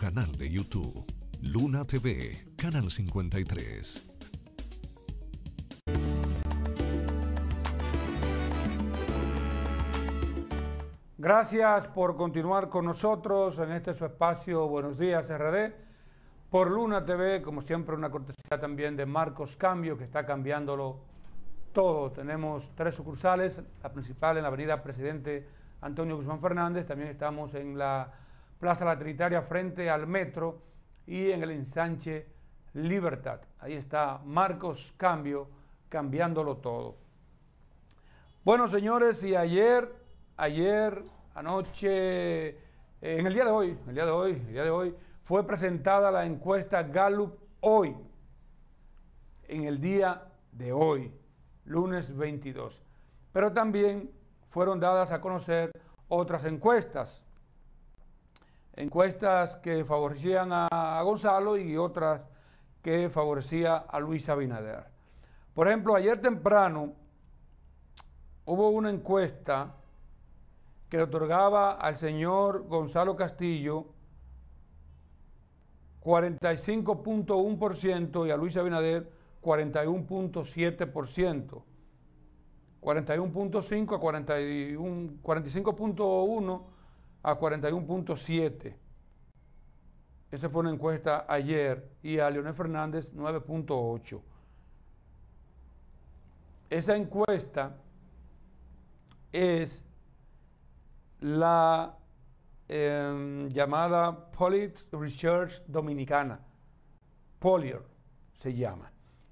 canal de YouTube, Luna TV, Canal 53. Gracias por continuar con nosotros en este su espacio Buenos Días RD. Por Luna TV, como siempre, una cortesía también de Marcos Cambio, que está cambiándolo todo. Tenemos tres sucursales, la principal en la avenida Presidente Antonio Guzmán Fernández, también estamos en la Plaza La Trinitaria frente al metro y en el ensanche Libertad. Ahí está Marcos Cambio cambiándolo todo. Bueno, señores, y ayer, ayer, anoche, eh, en el día de hoy, el día de hoy, el día de hoy, fue presentada la encuesta Gallup hoy, en el día de hoy, lunes 22. Pero también fueron dadas a conocer otras encuestas encuestas que favorecían a, Gonzalo y otras que favorecía a Luis Abinader. Por ejemplo, ayer temprano hubo una encuesta que le otorgaba al señor Gonzalo Castillo 45.1% y a Luis Abinader 41.7%. 41.5 a 45.1 a 41.7. Esa fue una encuesta ayer y a Leonel Fernández 9.8. Esa encuesta es la em, llamada Polit Research Dominicana. Polier se llama.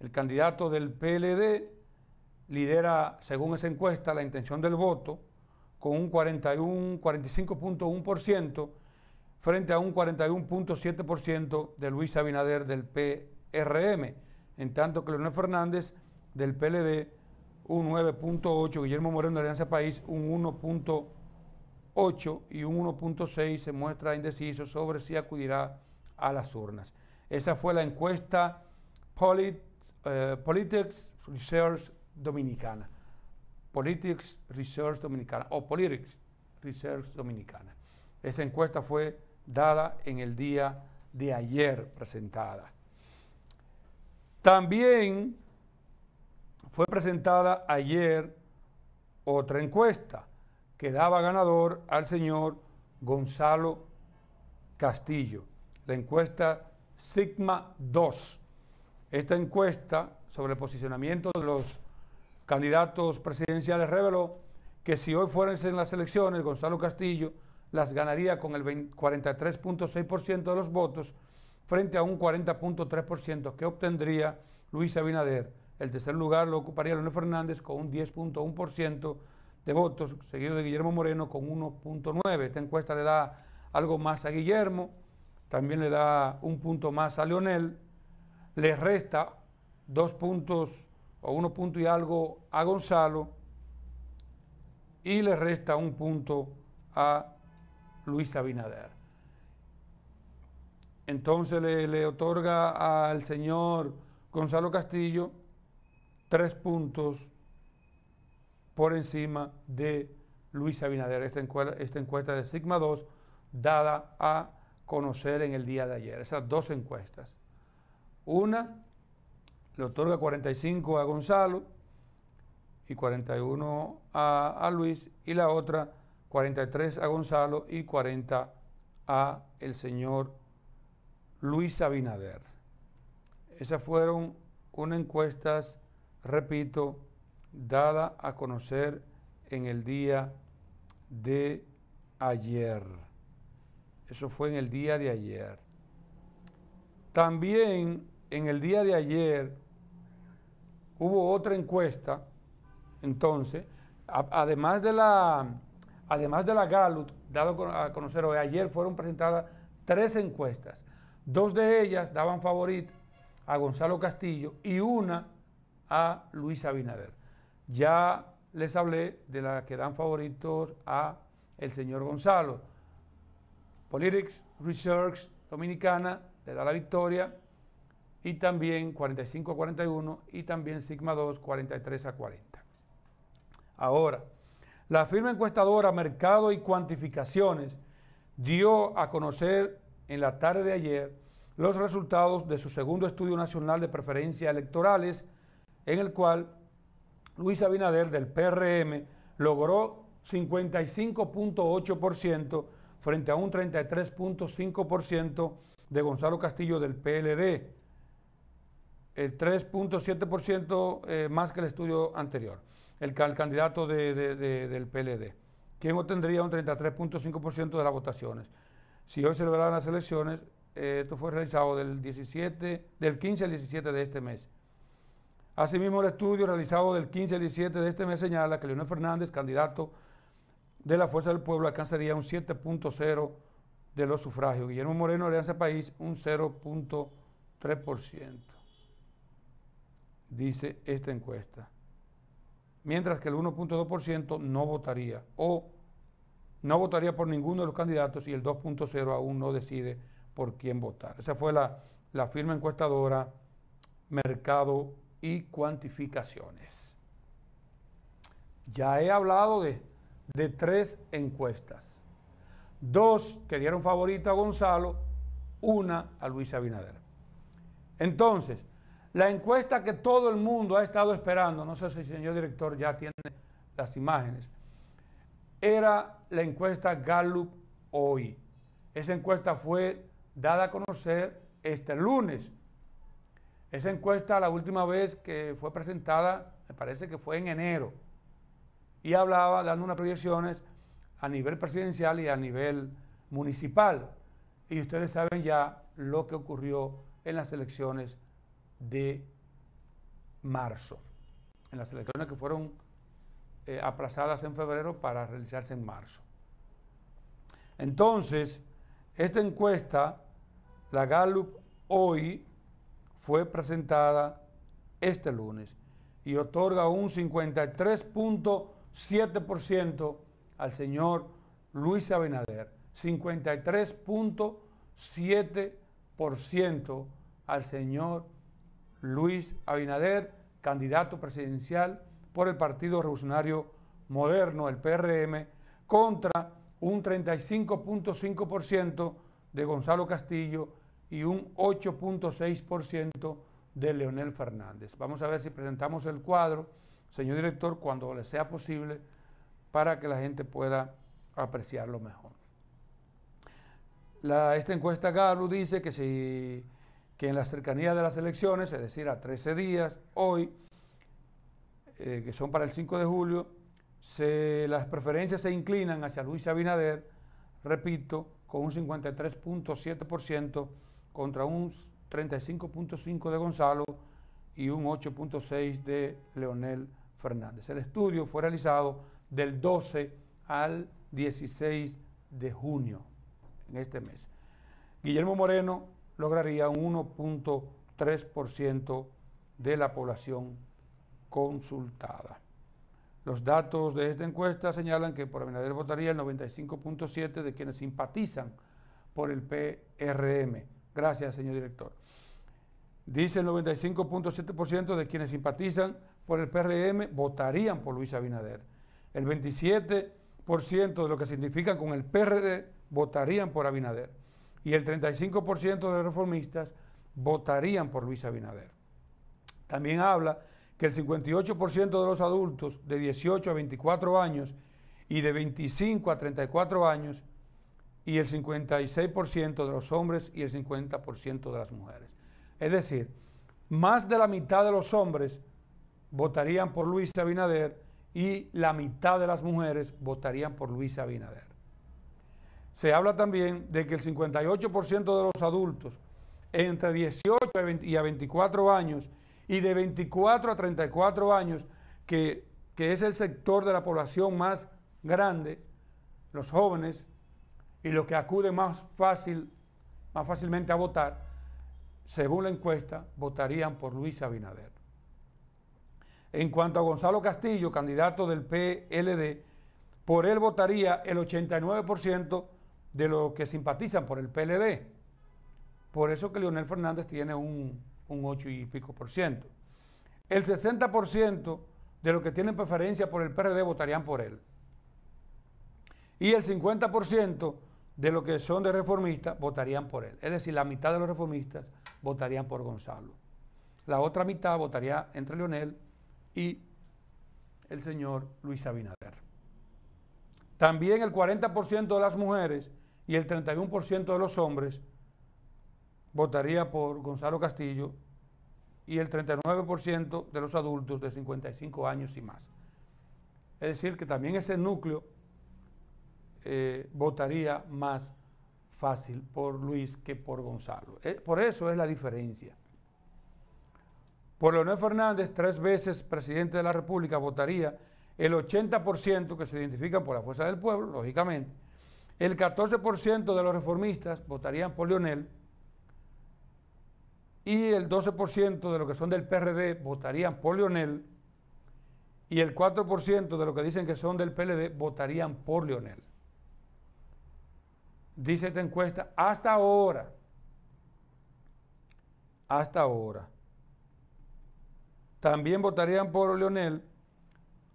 El candidato del PLD lidera, según esa encuesta, la intención del voto con un 41, 45.1% frente a un 41.7% de Luis Abinader del PRM, en tanto que Leonel Fernández del PLD un 9.8, Guillermo Moreno de Alianza País un 1.8 y un 1.6 se muestra indeciso sobre si acudirá a las urnas. Esa fue la encuesta eh, Politics Research Dominicana. Politics Research Dominicana o Politics Research Dominicana. Esa encuesta fue dada en el día de ayer presentada. También fue presentada ayer otra encuesta que daba ganador al señor Gonzalo Castillo, la encuesta Sigma 2. Esta encuesta sobre el posicionamiento de los candidatos presidenciales reveló que si hoy en las elecciones, Gonzalo Castillo las ganaría con el 43.6% de los votos frente a un 40.3% que obtendría Luis Abinader. El tercer lugar lo ocuparía Leonel Fernández con un 10.1% de votos, seguido de Guillermo Moreno con 1.9%. Esta encuesta le da algo más a Guillermo, también le da un punto más a Leonel, le resta dos puntos o uno punto y algo a Gonzalo y le resta un punto a Luis Abinader. Entonces le, otorga al señor Gonzalo Castillo tres puntos por encima de Luis Abinader. Esta encuesta, esta encuesta de Sigma 2 dada a conocer en el día de ayer. Esas dos encuestas. Una le otorga 45 a Gonzalo y 41 a, a, Luis y la otra 43 a Gonzalo y 40 a el señor Luis Abinader. Esas fueron unas encuestas, repito, dadas a conocer en el día de ayer. Eso fue en el día de ayer. También en el día de ayer hubo otra encuesta, entonces, además de la además de la Gallup, dado a conocer hoy, ayer fueron presentadas tres encuestas. Dos de ellas daban favorito a Gonzalo Castillo y una a Luis Abinader. Ya les hablé de la que dan favorito a el señor Gonzalo. Politics Research Dominicana le da la victoria y también 45 a 41 y también sigma 2 43 a 40. Ahora, la firma encuestadora Mercado y Cuantificaciones dio a conocer en la tarde de ayer los resultados de su segundo estudio nacional de preferencias electorales, en el cual Luis Abinader del PRM logró 55.8% frente a un 33.5% de Gonzalo Castillo del PLD el 3.7% eh, más que el estudio anterior, el, candidato del PLD, quien obtendría un 33.5% de las votaciones. Si hoy se celebraran las elecciones, eh, esto fue realizado del, 17, del 15 al 17 de este mes. Asimismo, el estudio realizado del 15 al 17 de este mes señala que Leonel Fernández, candidato de la Fuerza del Pueblo, alcanzaría un 7.0% de los sufragios. Guillermo Moreno, Alianza País, un 0.3% dice esta encuesta. Mientras que el 1.2% no votaría o no votaría por ninguno de los candidatos y el 2.0 aún no decide por quién votar. Esa fue la, la firma encuestadora Mercado y Cuantificaciones. Ya he hablado de, de tres encuestas. Dos que dieron favorito a Gonzalo, una a Luis Abinader. Entonces, la encuesta que todo el mundo ha estado esperando, no sé si el señor director ya tiene las imágenes, era la encuesta Gallup hoy. Esa encuesta fue dada a conocer este lunes. Esa encuesta la última vez que fue presentada, me parece que fue en enero, y hablaba dando unas proyecciones a nivel presidencial y a nivel municipal. Y ustedes saben ya lo que ocurrió en las elecciones de marzo, en las elecciones que fueron eh, aplazadas en febrero para realizarse en marzo. Entonces, esta encuesta, la Gallup hoy, fue presentada este lunes y otorga un 53.7% al señor Luis Abinader, 53.7% al señor Luis Abinader, candidato presidencial por el Partido Revolucionario Moderno, el PRM, contra un 35.5% de Gonzalo Castillo y un 8.6% de Leonel Fernández. Vamos a ver si presentamos el cuadro, señor director, cuando le sea posible, para que la gente pueda apreciarlo mejor. esta encuesta Galo dice que si que en la cercanía de las elecciones, es decir, a 13 días, hoy, eh, que son para el 5 de julio, las preferencias se inclinan hacia Luis Abinader, repito, con un 53.7% contra un 35.5% de Gonzalo y un 8.6% de Leonel Fernández. El estudio fue realizado del 12 al 16 de junio en este mes. Guillermo Moreno lograría un 1.3% de la población consultada. Los datos de esta encuesta señalan que por Abinader votaría el 95.7% de quienes simpatizan por el PRM. Gracias, señor director. Dice el 95.7% de quienes simpatizan por el PRM votarían por Luis Abinader. El 27% de los que significa con el PRD votarían por Abinader y el 35% de los reformistas votarían por Luis Abinader. También habla que el 58% de los adultos de 18 a 24 años y de 25 a 34 años y el 56% de los hombres y el 50% de las mujeres. Es decir, más de la mitad de los hombres votarían por Luis Abinader y la mitad de las mujeres votarían por Luis Abinader. Se habla también de que el 58% de los adultos entre 18 y a 24 años y de 24 a 34 años, que, es el sector de la población más grande, los jóvenes y los que acuden más, fácil, más fácilmente a votar, según la encuesta, votarían por Luis Abinader. En cuanto a Gonzalo Castillo, candidato del PLD, por él votaría el 89% de los que simpatizan por el PLD. Por eso que Leonel Fernández tiene un, un 8 y pico por ciento. El 60% de los que tienen preferencia por el PRD votarían por él. Y el 50% de los que son de reformistas votarían por él. Es decir, la mitad de los reformistas votarían por Gonzalo. La otra mitad votaría entre Leonel y el señor Luis Abinader. También el 40% de las mujeres y el 31% de los hombres votaría por Gonzalo Castillo y el 39% de los adultos de 55 años y más. Es decir, que también ese núcleo eh, votaría más fácil por Luis que por Gonzalo. Eh, por eso es la diferencia. Por Leonel Fernández, tres veces presidente de la República, votaría el 80% que se identifica por la fuerza del pueblo, lógicamente, el 14% de los reformistas votarían por Leonel y el 12% de los que son del PRD votarían por Leonel y el 4% de los que dicen que son del PLD votarían por Leonel. Dice esta encuesta, hasta ahora, hasta ahora, también votarían por Leonel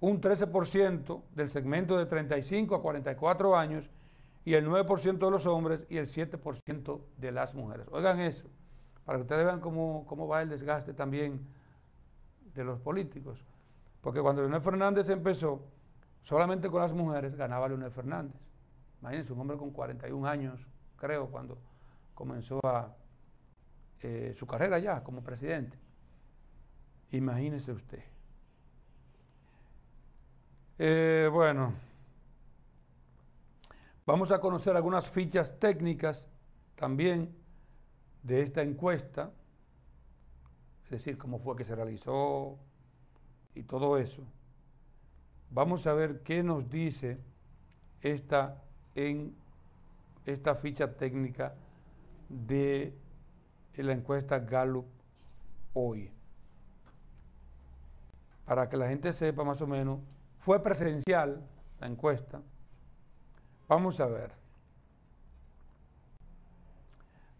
un 13% del segmento de 35 a 44 años y el 9% de los hombres y el 7% de las mujeres. Oigan eso, para que ustedes vean cómo, va el desgaste también de los políticos. Porque cuando Leonel Fernández empezó, solamente con las mujeres ganaba Leonel Fernández. Imagínense, un hombre con 41 años, creo, cuando comenzó eh, su carrera ya como presidente. Imagínese usted. Eh, bueno. Vamos a conocer algunas fichas técnicas también de esta encuesta, es decir, cómo fue que se realizó y todo eso. Vamos a ver qué nos dice esta, en, esta ficha técnica de la encuesta Gallup hoy. Para que la gente sepa más o menos, fue presencial la encuesta, Vamos a ver.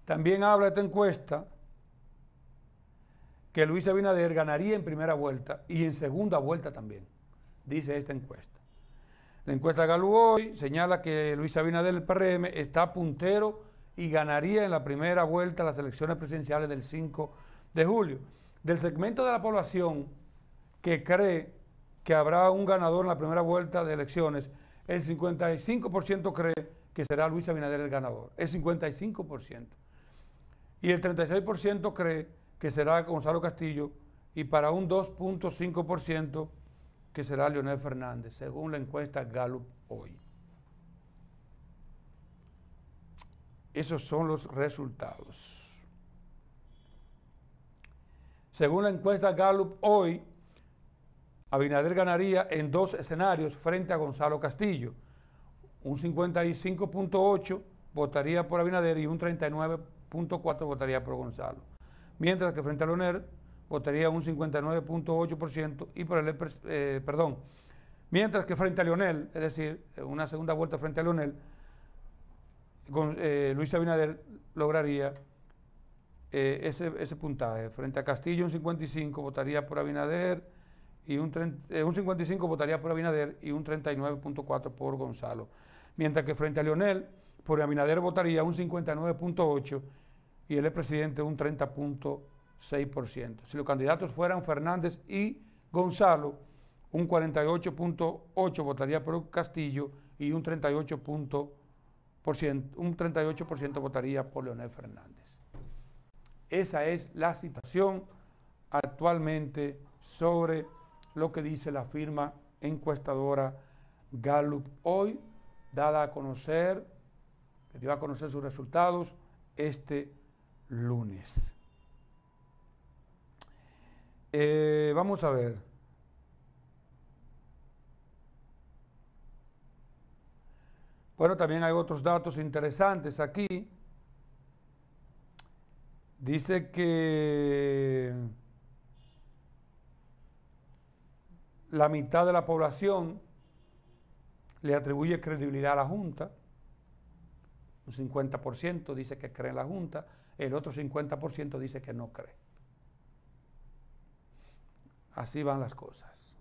También habla esta encuesta que Luis Abinader ganaría en primera vuelta y en segunda vuelta también, dice esta encuesta. La encuesta Galú hoy señala que Luis Abinader del PRM está puntero y ganaría en la primera vuelta las elecciones presidenciales del 5 de julio. Del segmento de la población que cree que habrá un ganador en la primera vuelta de elecciones, el 55% cree que será Luis Abinader el ganador, el 55%. Y el 36% cree que será Gonzalo Castillo y para un 2.5% que será Leonel Fernández, según la encuesta Gallup hoy. Esos son los resultados. Según la encuesta Gallup hoy, Abinader ganaría en dos escenarios frente a Gonzalo Castillo. Un 55.8 votaría por Abinader y un 39.4 votaría por Gonzalo. Mientras que frente a Leonel votaría un 59.8% y por el, eh, perdón, mientras que frente a Leonel, es decir, una segunda vuelta frente a Leonel, con, eh, Luis Abinader lograría eh, ese, ese puntaje. Frente a Castillo un 55, votaría por Abinader y un, 55 eh, votaría por Abinader y un 39.4 por Gonzalo. Mientras que frente a Leonel, por Abinader votaría un 59.8 y el presidente un 30.6%. Si los candidatos fueran Fernández y Gonzalo, un 48.8 votaría por Castillo y un 38%, un 38 votaría por Leonel Fernández. Esa es la situación actualmente sobre lo que dice la firma encuestadora Gallup hoy, dada a conocer, que dio a conocer sus resultados este lunes. Eh, vamos a ver. Bueno, también hay otros datos interesantes aquí. Dice que la mitad de la población le atribuye credibilidad a la Junta, un 50% dice que cree en la Junta, el otro 50% dice que no cree. Así van las cosas.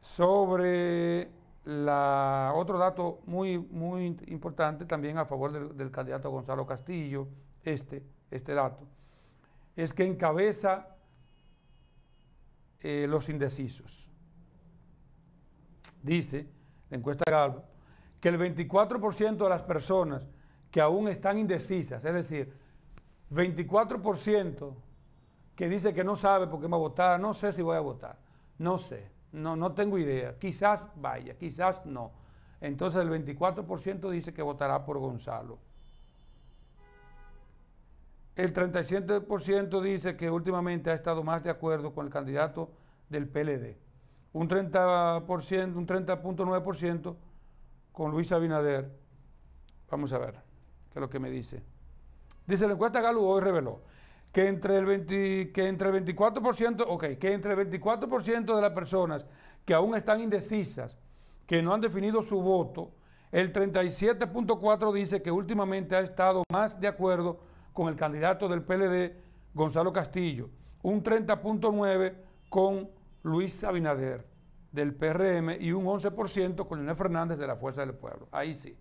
Sobre la, otro dato muy, muy importante también a favor del, candidato Gonzalo Castillo, este, este dato, es que encabeza eh, los indecisos. Dice la encuesta Galvo que el 24% de las personas que aún están indecisas, es decir, 24% que dice que no sabe por qué va a votar, no sé si voy a votar, no sé, no, no tengo idea, quizás vaya, quizás no. Entonces el 24% dice que votará por Gonzalo. El 37% dice que últimamente ha estado más de acuerdo con el candidato del PLD. Un 30%, un 30.9% con Luis Abinader. Vamos a ver qué es lo que me dice. Dice la encuesta Galo hoy reveló que entre el que entre 24%, okay, que entre el 24% de las personas que aún están indecisas, que no han definido su voto, el 37.4 dice que últimamente ha estado más de acuerdo con el candidato del PLD, Gonzalo Castillo, un 30.9 con Luis Abinader del PRM y un 11% con Leonel Fernández de la Fuerza del Pueblo. Ahí sí.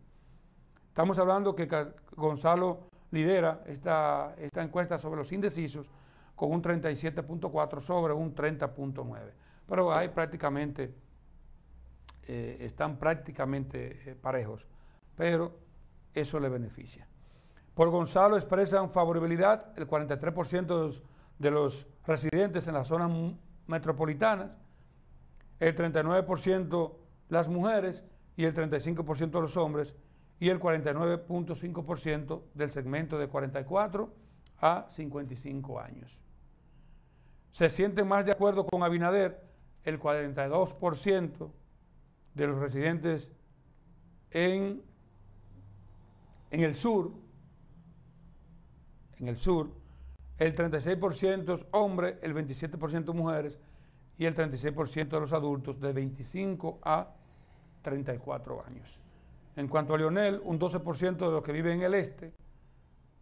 Estamos hablando que Gonzalo lidera esta, esta encuesta sobre los indecisos con un 37.4 sobre un 30.9. Pero hay prácticamente, eh, están prácticamente eh, parejos, pero eso le beneficia. Por Gonzalo expresan favorabilidad el 43% de los, residentes en las zonas metropolitanas, el 39% las mujeres y el 35% los hombres y el 49.5% del segmento de 44 a 55 años. Se sienten más de acuerdo con Abinader, el 42% de los residentes en, en el sur en el sur, el 36% es hombre, el 27% mujeres y el 36% de los adultos de 25 a 34 años. En cuanto a Lionel, un 12% de los que viven en el este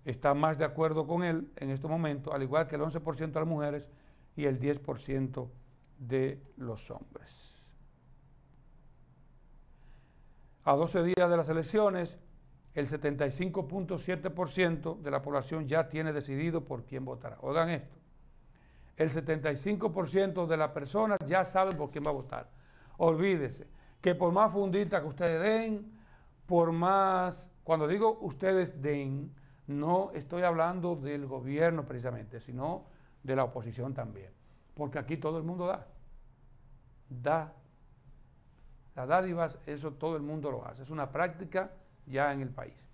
está más de acuerdo con él en este momento, al igual que el 11% de las mujeres y el 10% de los hombres. A 12 días de las elecciones, el 75.7% de la población ya tiene decidido por quién votará. Oigan esto, el 75% de las personas ya saben por quién va a votar. Olvídese que por más fundita que ustedes den, por más, cuando digo ustedes den, no estoy hablando del gobierno precisamente, sino de la oposición también. Porque aquí todo el mundo da. Da. Las dádivas, eso todo el mundo lo hace. Es una práctica ya en el país.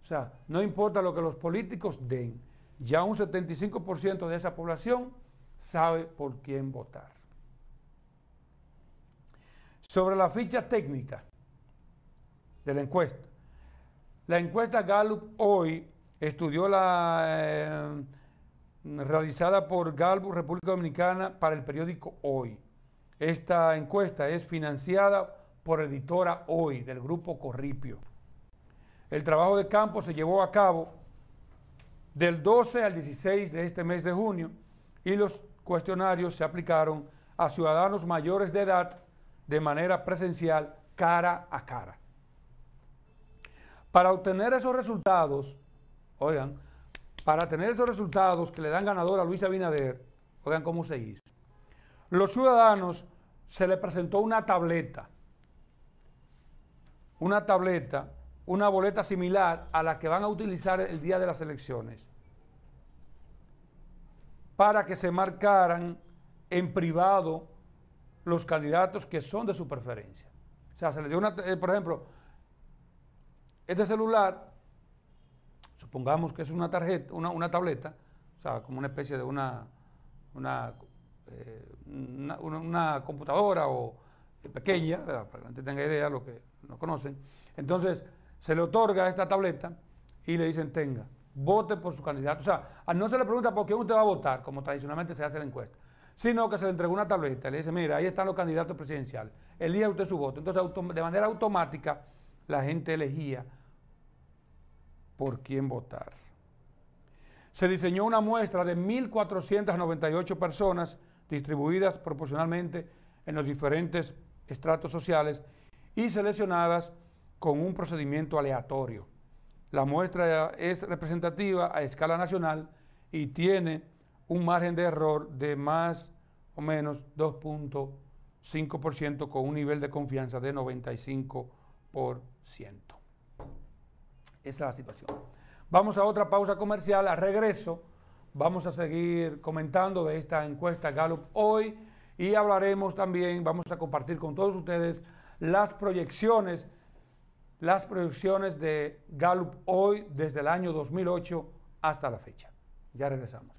O sea, no importa lo que los políticos den, ya un 75% de esa población sabe por quién votar. Sobre la ficha técnica de la encuesta. La encuesta Gallup hoy estudió la eh, realizada por Gallup República Dominicana para el periódico Hoy. Esta encuesta es financiada por editora Hoy del grupo Corripio. El trabajo de campo se llevó a cabo del 12 al 16 de este mes de junio y los cuestionarios se aplicaron a ciudadanos mayores de edad de manera presencial cara a cara. Para obtener esos resultados, oigan, para tener esos resultados que le dan ganador a Luis Abinader, oigan cómo se hizo. Los ciudadanos se les presentó una tableta, una tableta una boleta similar a la que van a utilizar el día de las elecciones para que se marcaran en privado los candidatos que son de su preferencia. O sea, se le dio una, eh, por ejemplo, este celular, supongamos que es una tarjeta, una, tableta, o sea, como una especie de una, una, eh, una, computadora o eh, pequeña, para que la gente tenga idea, lo que no conocen. Entonces, se le otorga esta tableta y le dicen tenga, vote por su candidato. O sea, no se le pregunta por qué usted va a votar, como tradicionalmente se hace la encuesta, sino que se le entregó una tableta y le dice, mira, ahí están los candidatos presidenciales, elija usted su voto. Entonces, de manera automática, la gente elegía por quién votar. Se diseñó una muestra de 1.498 personas distribuidas proporcionalmente en los diferentes estratos sociales y seleccionadas con un procedimiento aleatorio. La muestra es representativa a escala nacional y tiene un margen de error de más o menos 2.5% con un nivel de confianza de 95%. Esa es la situación. Vamos a otra pausa comercial. A regreso vamos a seguir comentando de esta encuesta Gallup hoy y hablaremos también, vamos a compartir con todos ustedes las proyecciones las proyecciones de Gallup hoy desde el año 2008 hasta la fecha. Ya regresamos.